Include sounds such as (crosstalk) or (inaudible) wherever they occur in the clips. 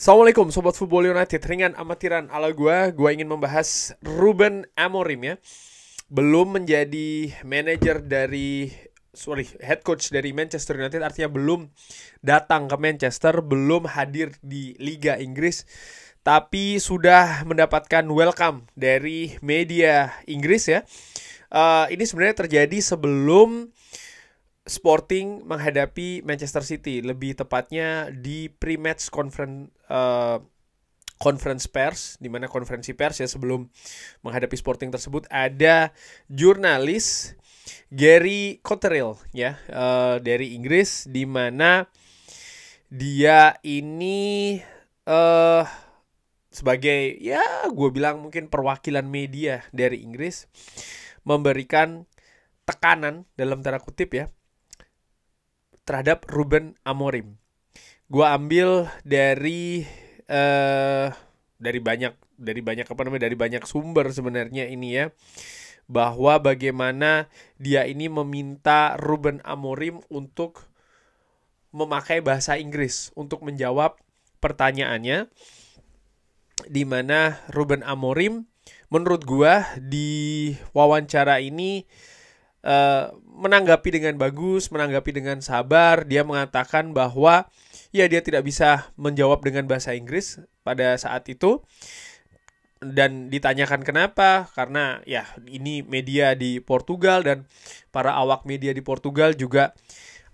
Assalamualaikum Sobat Football United Ringan amatiran ala gue, gue ingin membahas Ruben Amorim ya Belum menjadi manager dari Sorry, head coach dari Manchester United Artinya belum datang ke Manchester Belum hadir di Liga Inggris Tapi sudah mendapatkan welcome dari media Inggris ya uh, Ini sebenarnya terjadi sebelum Sporting menghadapi Manchester City, lebih tepatnya di pre-match conference uh, conference pers, di mana konferensi pers ya sebelum menghadapi Sporting tersebut ada jurnalis Gary Cotterill ya uh, dari Inggris, di mana dia ini uh, sebagai ya gue bilang mungkin perwakilan media dari Inggris memberikan tekanan dalam tanda kutip ya terhadap Ruben Amorim. Gua ambil dari uh, dari banyak dari banyak apa namanya dari banyak sumber sebenarnya ini ya bahwa bagaimana dia ini meminta Ruben Amorim untuk memakai bahasa Inggris untuk menjawab pertanyaannya di mana Ruben Amorim menurut gua di wawancara ini Eh, menanggapi dengan bagus, menanggapi dengan sabar. Dia mengatakan bahwa ya dia tidak bisa menjawab dengan bahasa Inggris pada saat itu dan ditanyakan kenapa karena ya ini media di Portugal dan para awak media di Portugal juga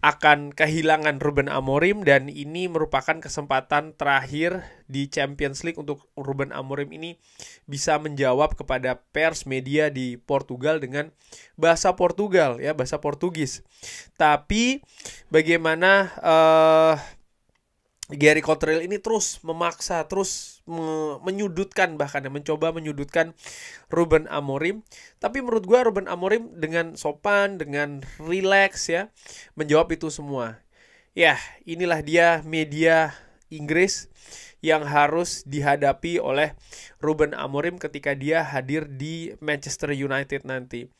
akan kehilangan Ruben Amorim dan ini merupakan kesempatan terakhir di Champions League untuk Ruben Amorim ini bisa menjawab kepada pers media di Portugal dengan bahasa Portugal ya bahasa Portugis. Tapi bagaimana uh, Gary Cottrell ini terus memaksa terus me menyudutkan bahkan ya mencoba menyudutkan Ruben Amorim. Tapi menurut gue Ruben Amorim dengan sopan, dengan relax ya menjawab itu semua. Ya, inilah dia media Inggris yang harus dihadapi oleh Ruben Amorim ketika dia hadir di Manchester United nanti.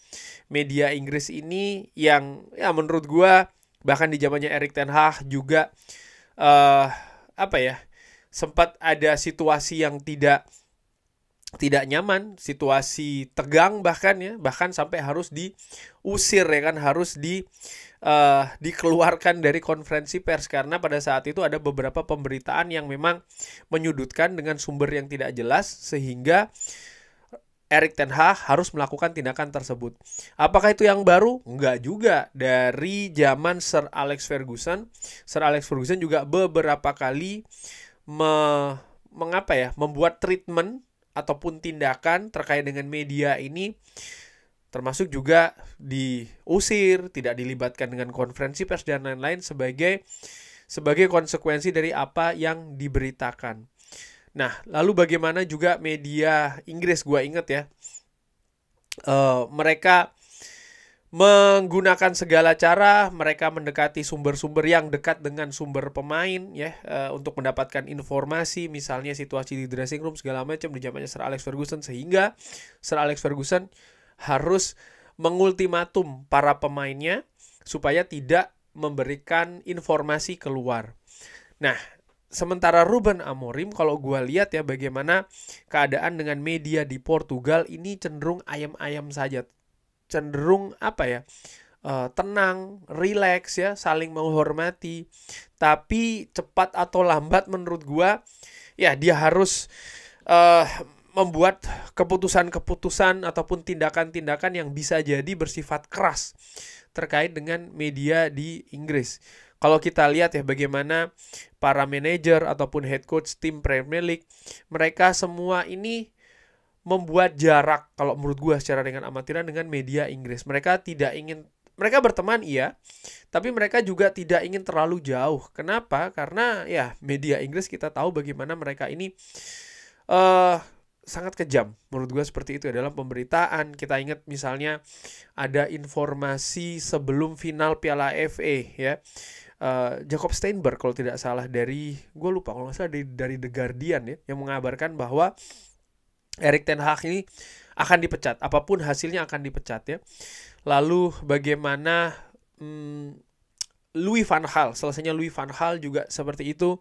Media Inggris ini yang ya menurut gua bahkan di zamannya Erik ten Hag juga uh, apa ya? sempat ada situasi yang tidak tidak nyaman, situasi tegang bahkan ya, bahkan sampai harus diusir ya kan, harus di uh, dikeluarkan dari konferensi pers karena pada saat itu ada beberapa pemberitaan yang memang menyudutkan dengan sumber yang tidak jelas sehingga Erik Ten Hag harus melakukan tindakan tersebut. Apakah itu yang baru? Enggak juga. Dari zaman Sir Alex Ferguson, Sir Alex Ferguson juga beberapa kali me, mengapa ya membuat treatment ataupun tindakan terkait dengan media ini termasuk juga diusir, tidak dilibatkan dengan konferensi pers dan lain-lain sebagai sebagai konsekuensi dari apa yang diberitakan. Nah, lalu bagaimana juga media Inggris? gue inget ya, uh, mereka menggunakan segala cara mereka mendekati sumber-sumber yang dekat dengan sumber pemain ya eh, untuk mendapatkan informasi misalnya situasi di dressing room segala macam di zamannya Sir Alex Ferguson sehingga Sir Alex Ferguson harus mengultimatum para pemainnya supaya tidak memberikan informasi keluar. Nah, sementara Ruben Amorim kalau gue lihat ya bagaimana keadaan dengan media di Portugal ini cenderung ayam-ayam saja cenderung apa ya eh, tenang, rileks ya, saling menghormati. Tapi cepat atau lambat menurut gua ya dia harus uh, membuat keputusan-keputusan ataupun tindakan-tindakan yang bisa jadi bersifat keras terkait dengan media di Inggris. Kalau kita lihat ya bagaimana para manajer ataupun head coach tim Premier League, mereka semua ini membuat jarak kalau menurut gue secara dengan amatiran dengan media Inggris. Mereka tidak ingin mereka berteman iya, tapi mereka juga tidak ingin terlalu jauh. Kenapa? Karena ya media Inggris kita tahu bagaimana mereka ini uh, sangat kejam. Menurut gue seperti itu ya dalam pemberitaan. Kita ingat misalnya ada informasi sebelum final Piala FA ya. Uh, eh, Jacob Steinberg kalau tidak salah dari gue lupa kalau nggak salah dari, dari The Guardian ya yang mengabarkan bahwa Erik Ten Hag ini akan dipecat, apapun hasilnya akan dipecat ya. Lalu bagaimana hmm, Louis van Gaal, selesainya Louis van Gaal juga seperti itu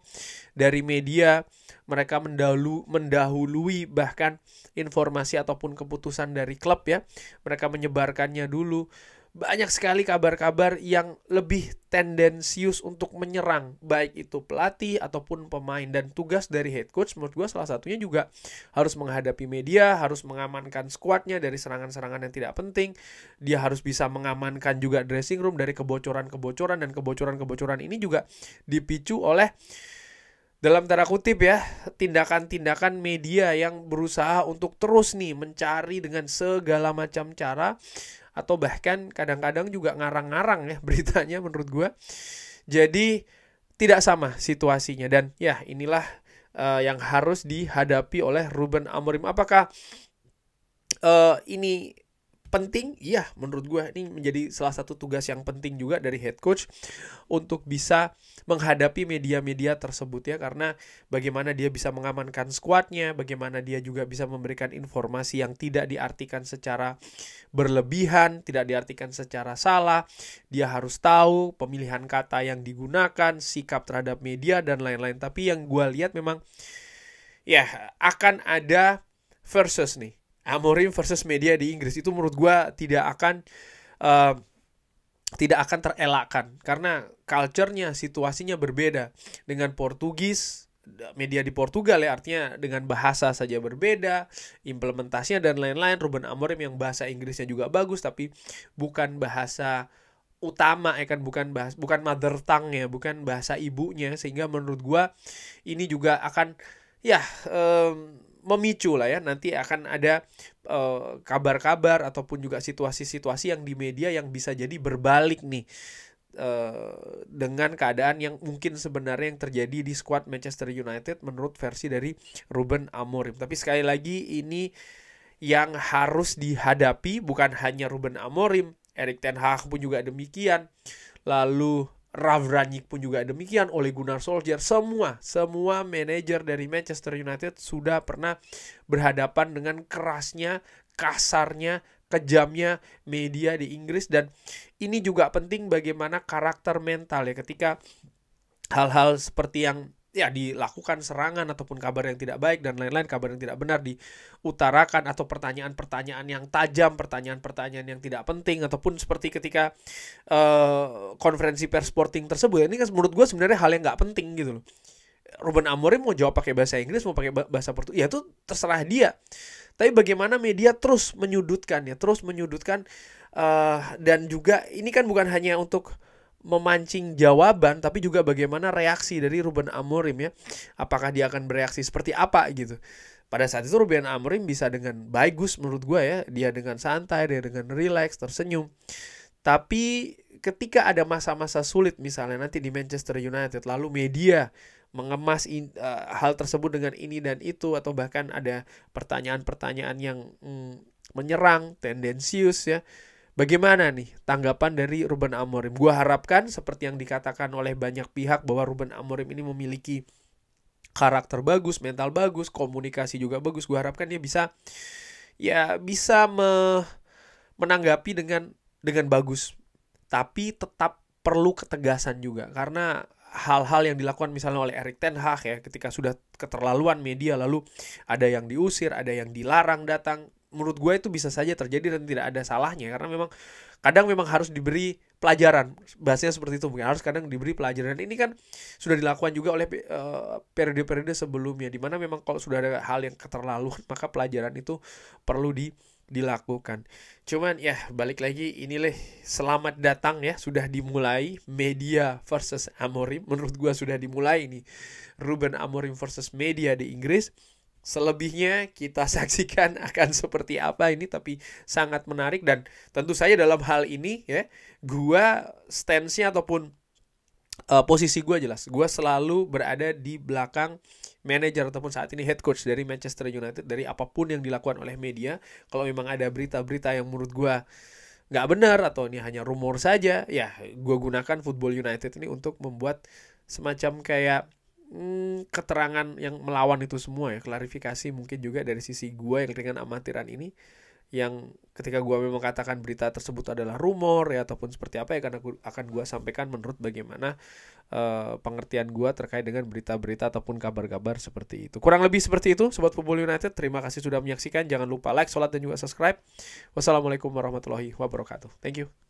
dari media mereka mendahulu, mendahului bahkan informasi ataupun keputusan dari klub ya mereka menyebarkannya dulu banyak sekali kabar-kabar yang lebih tendensius untuk menyerang baik itu pelatih ataupun pemain dan tugas dari head coach menurut gue salah satunya juga harus menghadapi media harus mengamankan skuadnya dari serangan-serangan yang tidak penting dia harus bisa mengamankan juga dressing room dari kebocoran-kebocoran dan kebocoran-kebocoran ini juga dipicu oleh dalam tanda kutip ya, tindakan-tindakan media yang berusaha untuk terus nih mencari dengan segala macam cara atau bahkan kadang-kadang juga ngarang-ngarang ya (laughs) beritanya menurut gue. Jadi tidak sama situasinya dan ya inilah uh, yang harus dihadapi oleh Ruben Amorim. Apakah uh, ini penting iya menurut gue ini menjadi salah satu tugas yang penting juga dari head coach untuk bisa menghadapi media-media tersebut ya karena bagaimana dia bisa mengamankan skuadnya bagaimana dia juga bisa memberikan informasi yang tidak diartikan secara berlebihan tidak diartikan secara salah dia harus tahu pemilihan kata yang digunakan sikap terhadap media dan lain-lain tapi yang gue lihat memang ya akan ada versus nih Amorim versus media di Inggris itu menurut gue tidak akan uh, tidak akan terelakkan karena culture-nya, situasinya berbeda dengan Portugis media di Portugal ya artinya dengan bahasa saja berbeda implementasinya dan lain-lain Ruben Amorim yang bahasa Inggrisnya juga bagus tapi bukan bahasa utama ya kan bukan bahas bukan mother tongue ya bukan bahasa ibunya sehingga menurut gua ini juga akan ya um, memicu lah ya nanti akan ada eh, kabar-kabar uh, ataupun juga situasi-situasi yang di media yang bisa jadi berbalik nih uh, dengan keadaan yang mungkin sebenarnya yang terjadi di skuad Manchester United menurut versi dari Ruben Amorim. Tapi sekali lagi ini yang harus dihadapi bukan hanya Ruben Amorim, Erik Ten Hag pun juga demikian. Lalu Ravranik pun juga demikian, Oleh Gunnar Solskjaer, semua semua manajer dari Manchester United sudah pernah berhadapan dengan kerasnya, kasarnya, kejamnya media di Inggris dan ini juga penting bagaimana karakter mental ya ketika hal-hal seperti yang ya dilakukan serangan ataupun kabar yang tidak baik dan lain-lain kabar yang tidak benar diutarakan atau pertanyaan-pertanyaan yang tajam pertanyaan-pertanyaan yang tidak penting ataupun seperti ketika uh, konferensi pers sporting tersebut ini kan menurut gue sebenarnya hal yang nggak penting gitu loh Ruben Amorim mau jawab pakai bahasa Inggris mau pakai bahasa Portugis ya itu terserah dia tapi bagaimana media terus menyudutkan ya terus menyudutkan uh, dan juga ini kan bukan hanya untuk memancing jawaban tapi juga bagaimana reaksi dari Ruben Amorim ya. Apakah dia akan bereaksi seperti apa gitu. Pada saat itu Ruben Amorim bisa dengan bagus menurut gue ya. Dia dengan santai, dia dengan relax, tersenyum. Tapi ketika ada masa-masa sulit misalnya nanti di Manchester United lalu media mengemas in, uh, hal tersebut dengan ini dan itu atau bahkan ada pertanyaan-pertanyaan yang mm, menyerang, tendensius ya Bagaimana nih tanggapan dari Ruben Amorim? Gua harapkan seperti yang dikatakan oleh banyak pihak bahwa Ruben Amorim ini memiliki karakter bagus, mental bagus, komunikasi juga bagus. Gua harapkan dia bisa ya bisa me, menanggapi dengan dengan bagus. Tapi tetap perlu ketegasan juga karena hal-hal yang dilakukan misalnya oleh Erik Ten Hag ya ketika sudah keterlaluan media lalu ada yang diusir, ada yang dilarang datang menurut gue itu bisa saja terjadi dan tidak ada salahnya karena memang kadang memang harus diberi pelajaran bahasanya seperti itu mungkin harus kadang diberi pelajaran ini kan sudah dilakukan juga oleh eh, periode-periode uh, sebelumnya dimana memang kalau sudah ada hal yang keterlaluan (laughs) maka pelajaran itu perlu di dilakukan. Cuman ya balik lagi inilah selamat datang ya sudah dimulai media versus Amorim menurut gua sudah dimulai ini Ruben Amorim versus media di Inggris Selebihnya kita (laughs) saksikan akan seperti apa ini tapi sangat menarik dan tentu saja dalam hal ini ya gua stance ataupun uh, posisi gue jelas. gua selalu berada di belakang manajer ataupun saat ini head coach dari Manchester United dari apapun yang dilakukan oleh media. Kalau memang ada berita-berita yang menurut gua nggak benar atau ini hanya rumor saja, ya gua gunakan Football United ini untuk membuat semacam kayak keterangan yang melawan itu semua ya klarifikasi mungkin juga dari sisi gue yang dengan amatiran ini yang ketika gue memang katakan berita tersebut adalah rumor ya ataupun seperti apa ya karena gua, akan gue sampaikan menurut bagaimana uh, pengertian gue terkait dengan berita-berita ataupun kabar-kabar seperti itu kurang lebih seperti itu sobat football United terima kasih sudah menyaksikan jangan lupa like, sholat dan juga subscribe wassalamualaikum warahmatullahi wabarakatuh thank you